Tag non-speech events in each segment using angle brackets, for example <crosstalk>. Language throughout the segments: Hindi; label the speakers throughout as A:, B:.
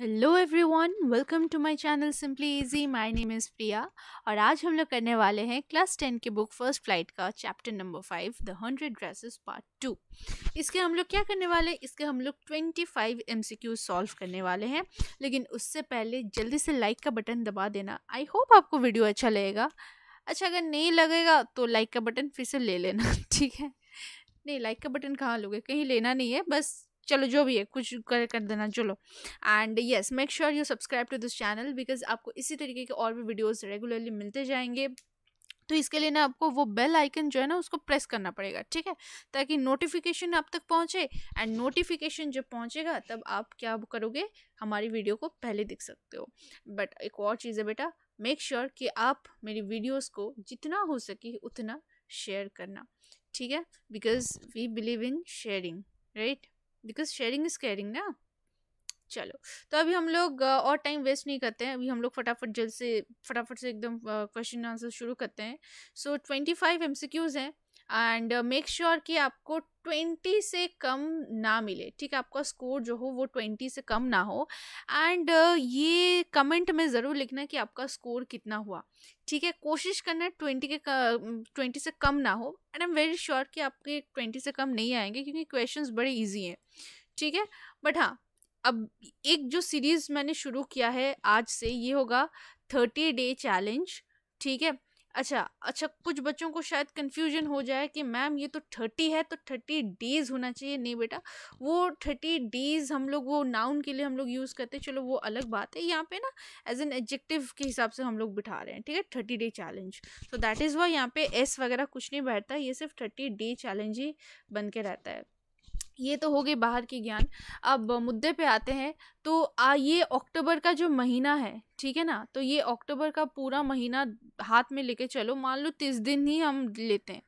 A: Hello everyone welcome to my channel simply easy my name is Priya और आज हम लोग करने वाले हैं क्लास टेन के बुक फर्स्ट फ्लाइट का chapter number five the hundred dresses part two इसके हम लोग क्या करने वाले इसके हम लोग twenty five M C Q solve करने वाले हैं लेकिन उससे पहले जल्दी से लाइक का बटन दबा देना आई होप आपको वीडियो अच्छा लगेगा अच्छा अगर नहीं लगेगा तो लाइक का बटन फिर से ले लेना <laughs> ठीक है नहीं लाइक का बटन कहाँ लोगे कहीं लेना नहीं है बस चलो जो भी है कुछ कर कर देना चलो and yes make sure you subscribe to this channel because आपको इसी तरीके के और भी वीडियोज़ रेगुलरली मिलते जाएंगे तो इसके लिए ना आपको वो बेल आइकन जो है ना उसको प्रेस करना पड़ेगा ठीक है ताकि नोटिफिकेशन आप तक पहुंचे एंड नोटिफिकेशन जब पहुंचेगा तब आप क्या करोगे हमारी वीडियो को पहले देख सकते हो बट एक और चीज़ है बेटा मेक श्योर sure कि आप मेरी वीडियोस को जितना हो सके उतना शेयर करना ठीक है because we believe in sharing right because sharing is caring ना चलो तो अभी हम लोग और टाइम वेस्ट नहीं करते हैं अभी हम लोग फटाफट जल्द से फटाफट से एकदम क्वेश्चन आंसर शुरू करते हैं so twenty five M C Qs हैं एंड मेक श्योर कि आपको ट्वेंटी से कम ना मिले ठीक है आपका स्कोर जो हो वो ट्वेंटी से कम ना हो एंड uh, ये कमेंट में ज़रूर लिखना कि आपका स्कोर कितना हुआ ठीक है कोशिश करना ट्वेंटी के ट्वेंटी से कम ना हो and I am very sure कि आपके ट्वेंटी से कम नहीं आएंगे क्योंकि क्वेश्चंस बड़े इजी हैं ठीक है बट हाँ अब एक जो सीरीज़ मैंने शुरू किया है आज से ये होगा थर्टी डे चैलेंज ठीक है अच्छा अच्छा कुछ बच्चों को शायद कन्फ्यूजन हो जाए कि मैम ये तो थर्टी है तो थर्टी डेज होना चाहिए नहीं बेटा वो थर्टी डेज हम लोग वो नाउन के लिए हम लोग यूज़ करते हैं चलो वो अलग बात है यहाँ पे ना एज एन एडजेक्टिव के हिसाब से हम लोग बिठा रहे हैं ठीक है थर्टी डे चैलेंज तो दैट इज़ वाई यहाँ पे एस वगैरह कुछ नहीं बैठता ये सिर्फ थर्टी डे चैलेंज ही बन के रहता है ये तो हो गई बाहर की ज्ञान अब मुद्दे पे आते हैं तो आ ये अक्टूबर का जो महीना है ठीक है ना तो ये अक्टूबर का पूरा महीना हाथ में लेके चलो मान लो तीस दिन ही हम लेते हैं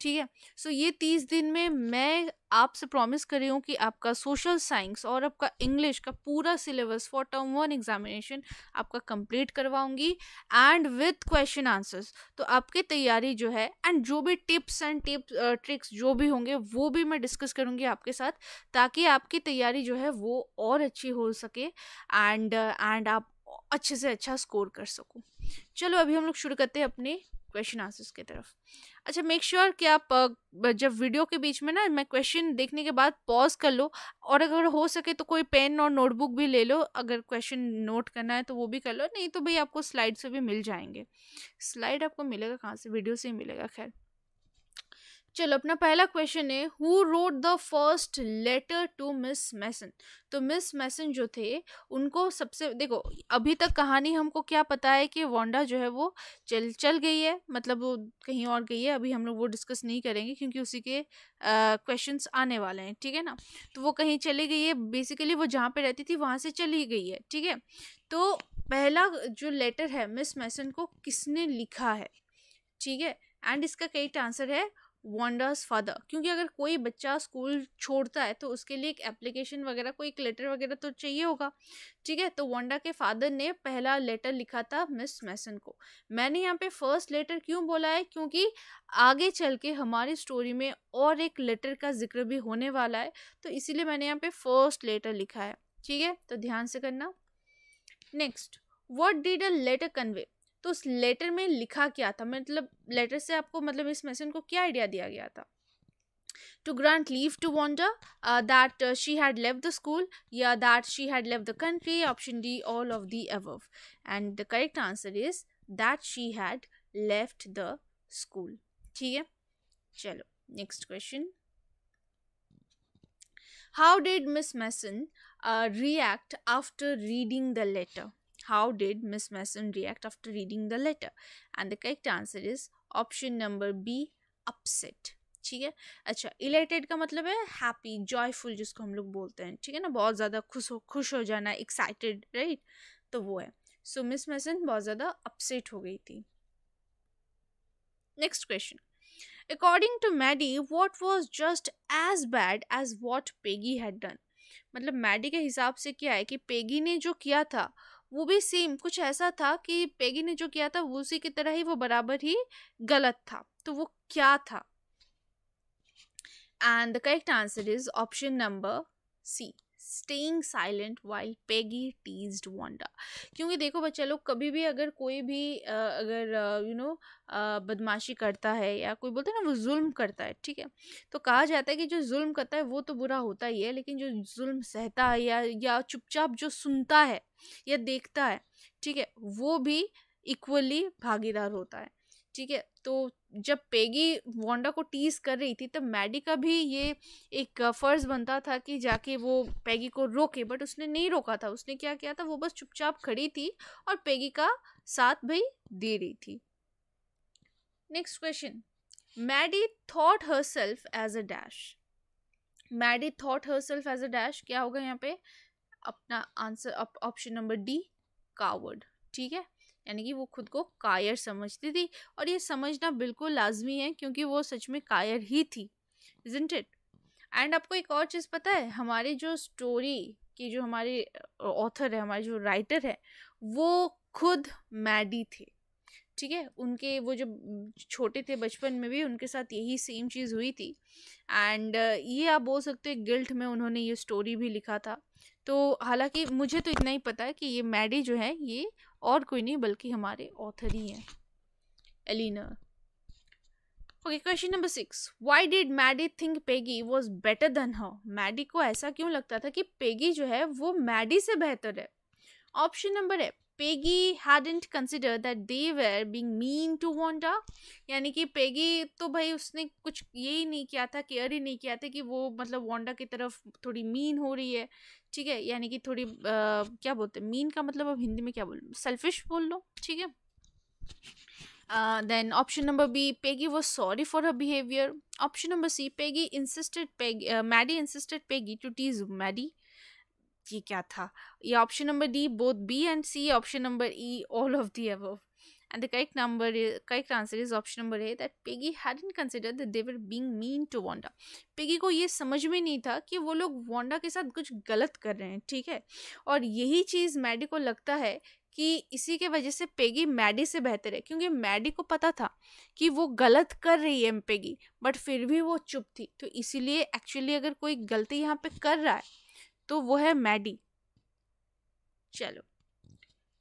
A: ठीक है सो ये तीस दिन में मैं आपसे प्रॉमिस कर रही हूँ कि आपका सोशल साइंस और आपका इंग्लिश का पूरा syllabus for term one examination आपका कंप्लीट करवाऊंगी एंड विथ क्वेश्चन आंसर्स तो आपकी तैयारी जो है एंड जो भी टिप्स एंड टिप्स ट्रिक्स जो भी होंगे वो भी मैं डिस्कस करूँगी आपके साथ ताकि आपकी तैयारी जो है वो और अच्छी हो सके एंड एंड आप अच्छे से अच्छा स्कोर कर सकूँ चलो अभी हम लोग शुरू करते हैं अपने क्वेश्चन आंसर्स की तरफ अच्छा मेक श्योर sure कि आप जब वीडियो के बीच में ना मैं क्वेश्चन देखने के बाद पॉज कर लो और अगर हो सके तो कोई पेन और नोटबुक भी ले लो अगर क्वेश्चन नोट करना है तो वो भी कर लो नहीं तो भाई आपको स्लाइड से भी मिल जाएंगे स्लाइड आपको मिलेगा कहाँ से वीडियो से ही मिलेगा खैर चलो अपना पहला क्वेश्चन है who wrote the first letter to miss Mason तो मिस मैसन जो थे उनको सबसे देखो अभी तक कहानी हमको क्या पता है कि वोंडा जो है वो चल चल गई है मतलब वो कहीं और गई है अभी हम लोग वो डिस्कस नहीं करेंगे क्योंकि उसी के क्वेश्चन आने वाले हैं ठीक है ना तो वो कहीं चली गई है बेसिकली वो जहाँ पर रहती थी वहाँ से चली गई है ठीक है तो पहला जो लेटर है मिस मैसन को किसने लिखा है ठीक है एंड इसका कई आंसर है वॉन्डर्स फादर क्योंकि अगर कोई बच्चा स्कूल छोड़ता है तो उसके लिए एक एप्लीकेशन वगैरह कोई एक लेटर वगैरह तो चाहिए होगा ठीक है तो वोंडा के फादर ने पहला लेटर लिखा था मिस मैसन को मैंने यहाँ पे फर्स्ट लेटर क्यों बोला है क्योंकि आगे चल के हमारी स्टोरी में और एक लेटर का जिक्र भी होने वाला है तो इसीलिए मैंने यहाँ पे फर्स्ट लेटर लिखा है ठीक है तो ध्यान से करना next what did a letter convey तो उस लेटर में लिखा क्या था मतलब लेटर से आपको मतलब इस मैसेज को क्या आइडिया दिया गया था to grant leave to wander uh, that uh, she had left the school yeah that she had left the country option d all of the above and the correct answer is that she had left the school ठीक है चलो next question how did miss mason uh, react after reading the letter How did Miss Mason react after reading the letter? And the correct answer is option number B upset. ठीक है अच्छा इलेटेड का मतलब है हैप्पी जॉयफुल जिसको हम लोग बोलते हैं ठीक है ना बहुत ज़्यादा खुश हो खुश हो जाना एक्साइटेड राइट तो वो है सो मिस मैसन बहुत ज़्यादा अपसेट हो गई थी next question according to Maddie what was just as bad as what Peggy had done मतलब मैडी के हिसाब से क्या है कि पेगी ने जो किया था वो भी सेम कुछ ऐसा था कि पेगी ने जो किया था वो उसी की तरह ही वो बराबर ही गलत था तो वो क्या था and the correct answer is option number C staying silent while Peggy teased Wanda क्योंकि देखो बच्चे लोग कभी भी अगर कोई भी आ, अगर यू नो बदमाशी करता है या कोई बोलते हैं ना वो जुल्म करता है ठीक है तो कहा जाता है कि जो जुल्म करता है वो तो बुरा होता ही है लेकिन जो जुल्म सहता है या या चुपचाप जो सुनता है या देखता है ठीक है वो भी इक्वली भागीदार होता है ठीक है तो जब पेगी वोंडा को टीज कर रही थी तब मैडी का भी ये एक फ़र्ज बनता था कि जाके वो पेगी को रोके बट उसने नहीं रोका था उसने क्या किया था वो बस चुपचाप खड़ी थी और पेगी का साथ भी दे रही थी next question Maddie thought herself as a dash Maddie thought herself as a dash क्या होगा यहाँ पे अपना answer option number D coward ठीक है यानी कि वो खुद को कायर समझती थी और ये समझना बिल्कुल लाजमी है क्योंकि वो सच में कायर ही थी इजेंट इट एंड आपको एक और चीज़ पता है हमारी जो स्टोरी की जो हमारे ऑथर है हमारे जो राइटर है वो खुद मैडी थे ठीक है उनके वो जब छोटे थे बचपन में भी उनके साथ यही सेम चीज़ हुई थी एंड ये आप बोल सकते हो गिल्ट में उन्होंने ये स्टोरी भी लिखा था तो हालांकि मुझे तो इतना ही पता है कि ये मैडी जो है ये और कोई नहीं बल्कि हमारे ऑथर ही हैं Eleanor okay question number six why did Maddie think Peggy was better than her Maddie को ऐसा क्यों लगता था कि पेगी जो है वो मैडी से बेहतर है option number A Peggy hadn't consider that they were being mean to Wanda यानी कि पेगी तो भाई उसने कुछ ये ही नहीं किया था केयर ही नहीं किया था कि वो मतलब वोंडा की तरफ थोड़ी मीन हो रही है ठीक है यानी कि थोड़ी आ, क्या बोलते हैं मीन का मतलब अब हिंदी में क्या बोल सेल्फिश बोल लो ठीक है then option number B Peggy was sorry for her behaviour option number C Peggy insisted Peggy Maddie insisted Peggy to tease Maddie ये क्या था ये option number D both B and C option number E all of the above and the correct number is, correct answer is option number A that Peggy hadn't considered that they were being mean to Wanda. Peggy को ये समझ में नहीं था कि वो लोग Wanda के साथ कुछ गलत कर रहे हैं ठीक है और यही चीज़ मैडी को लगता है कि इसी के वजह से पेगी मैडी से बेहतर है क्योंकि मैडी को पता था कि वो गलत कर रही है पेगी बट फिर भी वो चुप थी तो इसीलिए एक्चुअली अगर कोई गलती यहाँ पर कर रहा है तो वो है मैडी चलो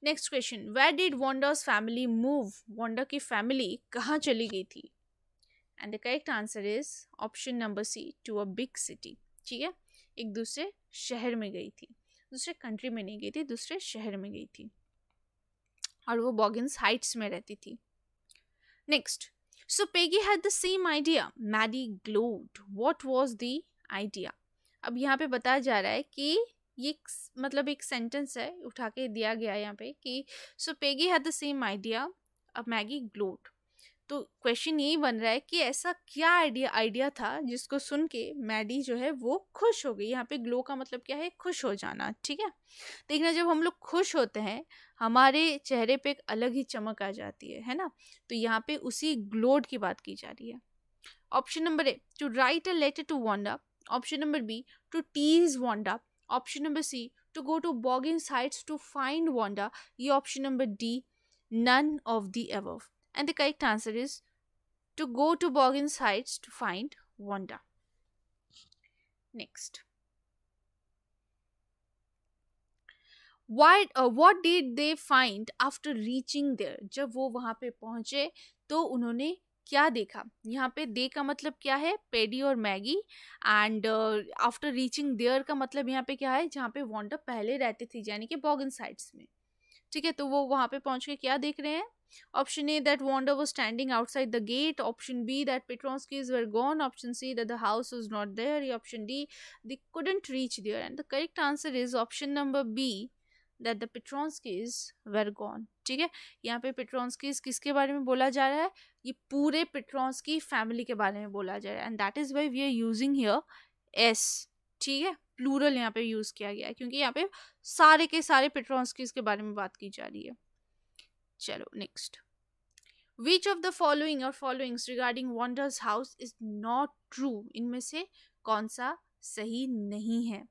A: next question where did Wanda's family move Wanda की फैमिली कहाँ चली गई थी and the correct answer is option number C to a big city ठीक है एक दूसरे शहर में गई थी दूसरे कंट्री में नहीं गई थी दूसरे शहर में गई थी और वो बॉगिन्स हाइट्स में रहती थी next so Peggy had the same idea Maddie gloated what was the idea अब यहाँ पे बताया जा रहा है कि ये मतलब एक सेंटेंस है उठा के दिया गया है यहाँ पे कि so Peggy had the same idea अब मैगी ग्लोट तो क्वेश्चन यही बन रहा है कि ऐसा क्या आइडिया आइडिया था जिसको सुन के मैडी जो है वो खुश हो गई यहाँ पे ग्लो का मतलब क्या है खुश हो जाना ठीक है देखना तो जब हम लोग खुश होते हैं हमारे चेहरे पे एक अलग ही चमक आ जाती है है ना तो यहाँ पे उसी ग्लोड की बात की जा रही है option number A to write a letter to Wanda Option number B to tease Wanda. Option number C to go to bogging sites to find Wanda. The option number D none of the above. And the correct answer is to go to bogging sites to find Wanda. Next. Uh, what did they find after reaching there? जब वो वहाँ पे पहुँचे तो उन्होंने क्या देखा यहाँ पे दे का मतलब क्या है पेडी और Maggie and after reaching there का मतलब यहाँ पे क्या है जहाँ पे वॉन्डा पहले रहते थे यानी कि बॉगन साइड्स में ठीक है तो वो वहाँ पे पहुँच के क्या देख रहे हैं option A that Wanda was standing outside the gate option B that is were gone option C that the house is not there option D they couldn't reach there and the correct answer is option number B that the Petronskis were gone ठीक है यहाँ पे पेट्रॉन्सकीज किसके बारे में बोला जा रहा है ये पूरे पेट्रॉन्सकी फैमिली के बारे में बोला जा रहा है and that is why we are using here S ठीक है प्लूरल यहाँ पे यूज़ किया गया है क्योंकि यहाँ पे सारे के सारे पेट्रॉन्सकीज के बारे में बात की जा रही है चलो next which of the following और followings regarding Wanda's house is not true इनमें से कौन सा सही नहीं है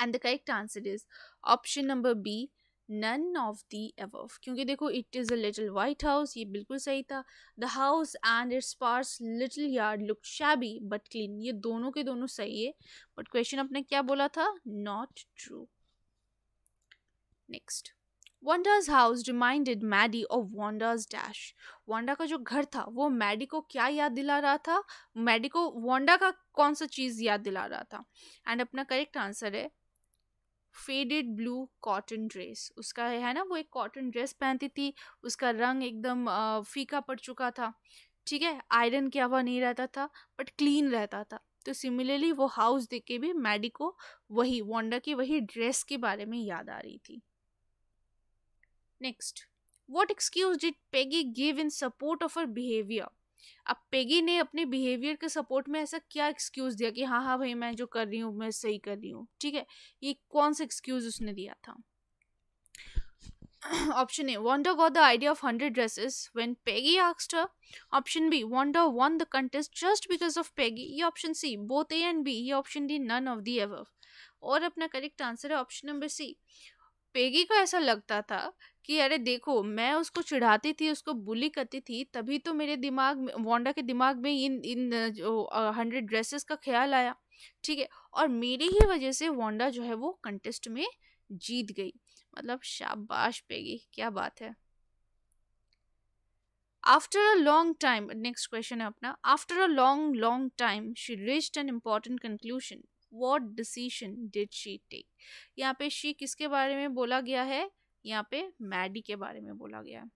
A: and the correct answer is option number B none of the above क्योंकि देखो it is a little white house ये बिल्कुल सही था the house and its parse little yard look shabby but clean ये दोनों के दोनों सही है बट क्वेश्चन आपने क्या बोला था not true next Wanda's house reminded Maddie of Wanda's dash Wanda का जो घर था वो मैडी को क्या याद दिला रहा था मैडी को वांडा का कौन सा चीज़ याद दिला रहा था एंड अपना करेक्ट आंसर है फेडेड ब्लू कॉटन ड्रेस उसका है ना वो एक कॉटन ड्रेस पहनती थी उसका रंग एकदम फीका पड़ चुका था ठीक है आयरन किया हुआ नहीं रहता था बट क्लीन रहता था तो सिमिलरली वो हाउस देख के भी मैडी को वही वोंडा की वही ड्रेस के बारे में याद आ रही थी next what excuse did Peggy give in support of her behaviour अब पेगी ने अपने बिहेवियर के सपोर्ट में ऐसा क्या एक्सक्यूज दिया कि हाँ हाँ भाई मैं जो कर रही हूँ मैं सही कर रही हूँ ठीक है ये कौन सा एक्सक्यूज उसने दिया था option A Wanda got the idea of hundred dresses when Peggy आक्स्ट option B Wanda won the contest just because of Peggy ये option C both A and B ये option D none of the above और अपना करेक्ट आंसर है ऑप्शन नंबर सी पेगी को ऐसा लगता था कि अरे देखो मैं उसको चिढ़ाती थी उसको बुली करती थी तभी तो मेरे दिमाग में वोंडा के दिमाग में इन इन जो हंड्रेड ड्रेसेस का ख्याल आया ठीक है और मेरी ही वजह से वोंडा जो है वो कंटेस्ट में जीत गई मतलब शाबाश पेगी क्या बात है after a long time next question है अपना after a long long time she reached an important conclusion what decision did she take यहाँ पे शी किसके बारे में बोला गया है यहाँ पे मैडी के बारे में बोला गया है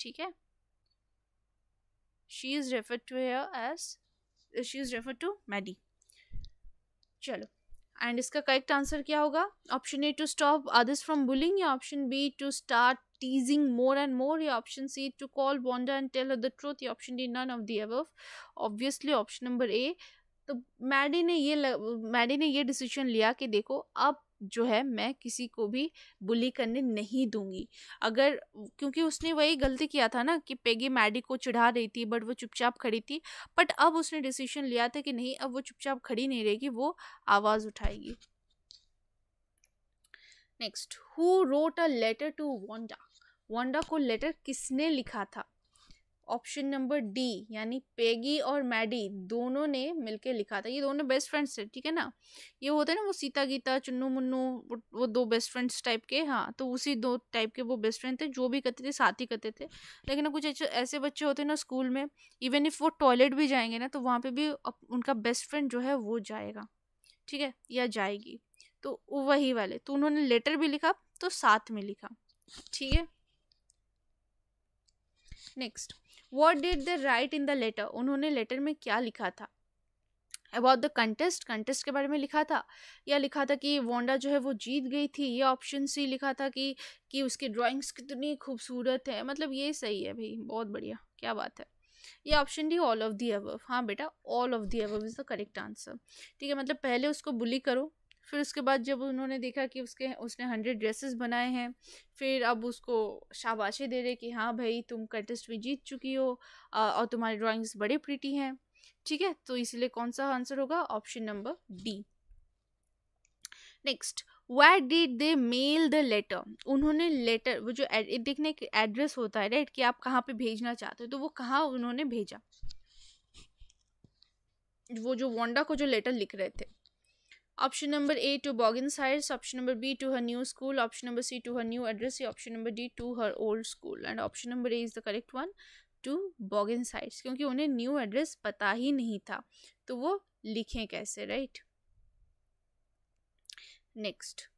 A: ठीक है she is refer to as she is refer to Maddie चलो एंड इसका करेक्ट आंसर क्या होगा option A to stop others from bullying या option B to start teasing more and more या option C to call Bonda and tell the truth truth या option D none of the above obviously option number A तो मैडी ने ये मैडी ने ये डिसीजन लिया कि देखो अब जो है मैं किसी को भी बुली करने नहीं दूंगी अगर क्योंकि उसने वही गलती किया था ना कि पेगी मैडी को चिढ़ा रही थी बट वो चुपचाप खड़ी थी बट अब उसने डिसीजन लिया था कि नहीं अब वो चुपचाप खड़ी नहीं रहेगी वो आवाज़ उठाएगी next who wrote a letter to Wanda Wanda को लेटर किसने लिखा था ऑप्शन नंबर डी यानी पेगी और मैडी दोनों ने मिलके लिखा था ये दोनों बेस्ट फ्रेंड्स थे ठीक है ना ये होते हैं ना वो सीता गीता चुन्नू मुन्नू वो दो बेस्ट फ्रेंड्स टाइप के हाँ तो उसी दो टाइप के वो बेस्ट फ्रेंड थे जो भी करते थे साथ ही करते थे लेकिन कुछ ऐसे बच्चे होते हैं ना स्कूल में इवन इफ़ वो टॉयलेट भी जाएंगे ना तो वहाँ पर भी उनका बेस्ट फ्रेंड जो है वो जाएगा ठीक है या जाएगी तो वही वाले तो उन्होंने लेटर भी लिखा तो साथ में लिखा ठीक है next what did they write in the letter उन्होंने लेटर में क्या लिखा था अबाउट द कंटेस्ट कंटेस्ट के बारे में लिखा था या लिखा था कि वोंडा जो है वो जीत गई थी या ऑप्शन सी लिखा था कि कि उसकी ड्राइंग्स कितनी खूबसूरत है मतलब ये सही है भाई बहुत बढ़िया क्या बात है ये option D all of the above हाँ बेटा all of the above is the correct answer ठीक है मतलब पहले उसको बुली करो फिर उसके बाद जब उन्होंने देखा कि उसके उसने हंड्रेड ड्रेसेस बनाए हैं फिर अब उसको शाबाशी दे रहे कि हाँ भाई तुम कंटेस्ट में जीत चुकी हो और तुम्हारी ड्राइंग्स बड़े प्रिटी हैं ठीक है तो इसलिए कौन सा आंसर होगा option number D next why did they mail the letter उन्होंने लेटर वो जो देखने एक एड्रेस होता है राइट कि आप कहाँ पे भेजना चाहते हो तो वो कहाँ उन्होंने भेजा वो जो वोंडा को जो लेटर लिख रहे थे option number A to Boggins Heights option number B to her new school option number C to her new address option number D to her old school and option number A is the correct one to Boggins Heights क्योंकि उन्हें न्यू एड्रेस पता ही नहीं था तो वो लिखें कैसे right next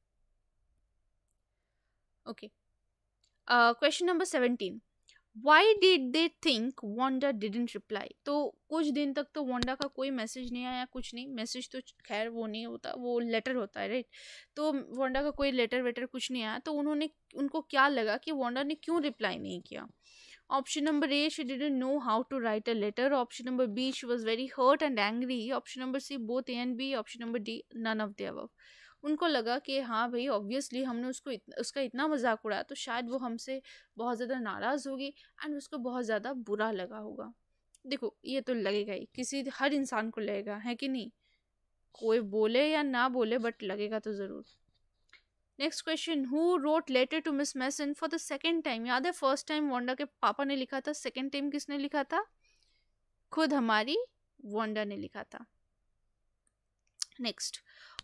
A: okay question number seventeen why did they think Wanda didn't reply तो कुछ दिन तक तो वोंडा का कोई मैसेज नहीं आया कुछ नहीं मैसेज तो खैर वो नहीं होता वो लेटर होता है राइट तो वोंडा का कोई लेटर वेटर कुछ नहीं आया तो उन्होंने उनको क्या लगा कि वोंडा ने क्यों रिप्लाई नहीं किया option number A she didn't know how to write a letter option number B she was very hurt and angry option number C both A and B option number D none of the above उनको लगा कि हाँ भाई ऑब्वियसली हमने उसको इत, उसका इतना मजाक उड़ाया तो शायद वो हमसे बहुत ज़्यादा नाराज़ होगी एंड उसको बहुत ज़्यादा बुरा लगा होगा देखो ये तो लगेगा ही किसी हर इंसान को लगेगा है कि नहीं कोई बोले या ना बोले बट लगेगा तो ज़रूर next question who wrote letter to miss Mason for the second time याद है फर्स्ट टाइम वोंडा के पापा ने लिखा था सेकेंड टाइम किसने लिखा था खुद हमारी वोंडा ने लिखा था next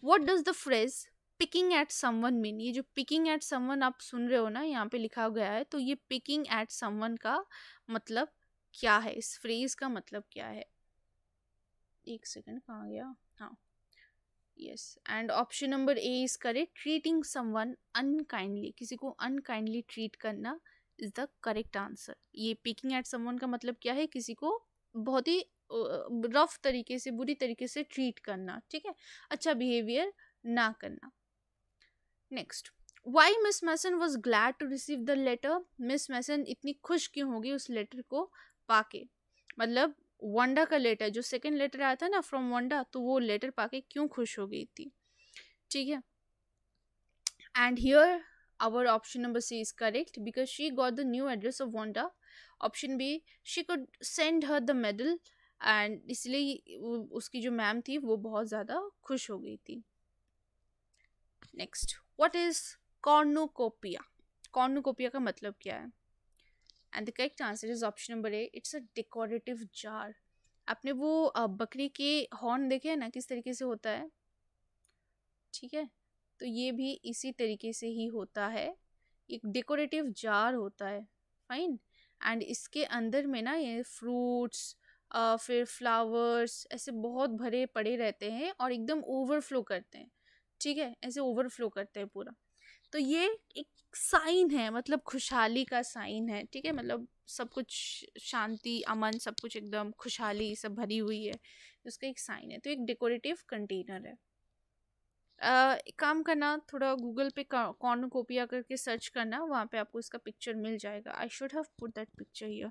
A: what does the phrase picking at someone mean ये जो पिकिंग एट समवन आप सुन रहे हो ना यहाँ पे लिखा गया है तो ये पिकिंग एट समवन का मतलब क्या है इस फ्रेज का मतलब क्या है एक सेकेंड कहाँ गया हाँ yes and option number A is correct treating someone unkindly किसी को अनकाइंडली ट्रीट करना इज द करेक्ट आंसर ये पिकिंग एट समवन का मतलब क्या है किसी को बहुत ही रफ तरीके से बुरी तरीके से ट्रीट करना ठीक है अच्छा बिहेवियर ना करना next why miss Mason was glad to receive the letter miss Mason इतनी खुश क्यों होगी उस लेटर को पाके मतलब वंडा का लेटर जो सेकेंड लेटर आया था ना फ्रॉम वंडा तो वो लेटर पाके क्यों खुश हो गई थी ठीक है and here our option number C is correct because she got the new address of Wanda option B she could send her the medal and इसलिए उसकी जो मैम थी वो बहुत ज़्यादा खुश हो गई थी next what is cornucopia cornucopia का मतलब क्या है and the correct answer is option number A it's a decorative jar आपने वो बकरी के हॉर्न देखे हैं ना किस तरीके से होता है ठीक है तो ये भी इसी तरीके से ही होता है एक डेकोरेटिव जार होता है फाइन एंड इसके अंदर में ना ये फ्रूट्स फिर फ्लावर्स ऐसे बहुत भरे पड़े रहते हैं और एकदम ओवरफ्लो करते हैं ठीक है ऐसे ओवरफ्लो करते हैं पूरा तो ये एक साइन है मतलब खुशहाली का साइन है ठीक है मतलब सब कुछ शांति अमन सब कुछ एकदम खुशहाली सब भरी हुई है उसका एक साइन है तो एक डेकोरेटिव कंटेनर है आ, काम करना थोड़ा गूगल पे कॉपिया करके सर्च करना वहाँ पे आपको उसका पिक्चर मिल जाएगा I should have put that picture here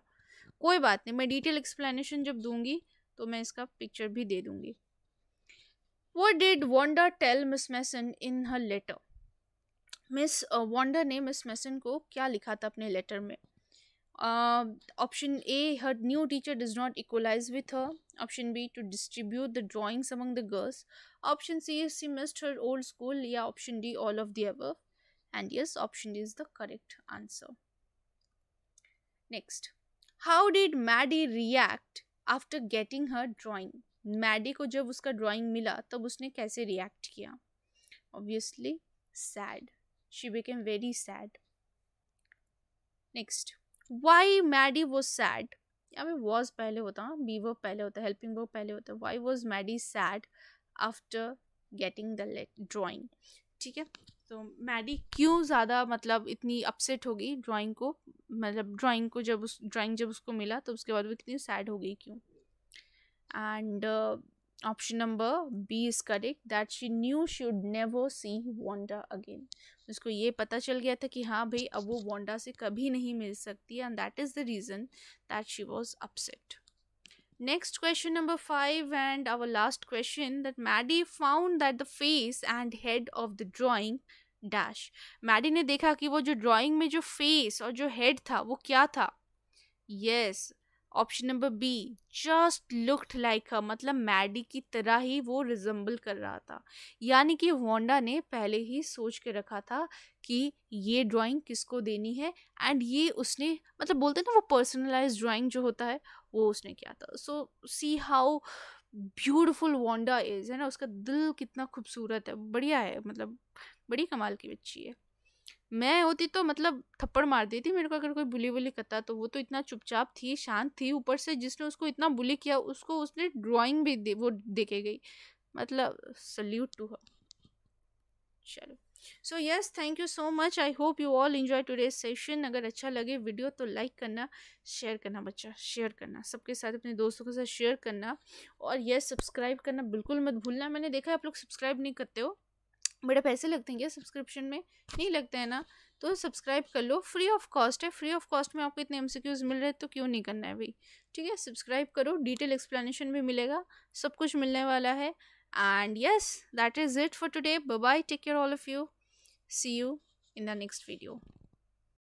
A: कोई बात नहीं मैं डिटेल एक्सप्लेनेशन जब दूंगी तो मैं इसका पिक्चर भी दे दूंगी what did Wanda tell miss Mason in her letter miss Wanda ने मिस मैसन को क्या लिखा था अपने लेटर में option A her new teacher does not equalize with her option B to distribute the drawings among the girls option C C missed her old school या option D all of the above and yes option D is the correct answer next how did Maddie react after getting her drawing Maddy को जब उसका ड्राइंग मिला तब उसने कैसे रिएक्ट किया obviously sad she became very sad next why Maddy वो सैड अभी वॉज पहले होता बी हाँ, वो पहले होता हेल्पिंग वो पहले होता why was Maddy sad after getting the drawing ठीक है तो मैडी क्यों ज़्यादा मतलब इतनी अपसेट होगी ड्राइंग को मतलब ड्राइंग को जब उस ड्राइंग जब उसको मिला तो उसके बाद वो कितनी सैड हो गई क्यों and option number B is correct that she knew should never see Wanda again उसको ये पता चल गया था कि हाँ भाई अब वो वोंडा से कभी नहीं मिल सकती and that is the reason that she was upset next question number five and our last question that Maddy found that the face and head of the drawing dash Maddy ने देखा कि वो जो ड्राइंग में जो फेस और जो हेड था वो क्या था yes option number B just looked like her मतलब मैडी की तरह ही वो रिजम्बल कर रहा था यानी कि वोंडा ने पहले ही सोच के रखा था कि ये ड्राइंग किसको देनी है एंड ये उसने मतलब बोलते ना वो पर्सनलाइज ड्राइंग जो होता है वो उसने किया था so see how beautiful Wanda is है ना उसका दिल कितना खूबसूरत है बढ़िया है मतलब बड़ी कमाल की बच्ची है मैं होती तो मतलब थप्पड़ मार देती मेरे को अगर कोई बुली बुली करता तो वो तो इतना चुपचाप थी शांत थी ऊपर से जिसने उसको इतना बुली किया उसको उसने ड्राइंग भी दे वो देखे गई मतलब सल्यूट टू हर चलो so yes thank you so much I hope you all enjoy today session अगर अच्छा लगे वीडियो तो लाइक करना शेयर करना बच्चा शेयर करना सबके साथ अपने दोस्तों के साथ शेयर करना और यस yes, सब्सक्राइब करना बिल्कुल मत भूलना मैंने देखा है आप लोग सब्सक्राइब नहीं करते हो बड़े पैसे लगते हैं क्या सब्सक्रिप्शन में नहीं लगते हैं ना तो सब्सक्राइब कर लो फ्री ऑफ कॉस्ट है फ्री ऑफ कॉस्ट में आपको इतने क्यूज़ मिल रहे हैं तो क्यों नहीं करना है भाई ठीक है सब्सक्राइब करो डिटेल एक्सप्लेनेशन भी मिलेगा सब कुछ मिलने वाला है and yes that is it for today bye take care all of you see you in the next video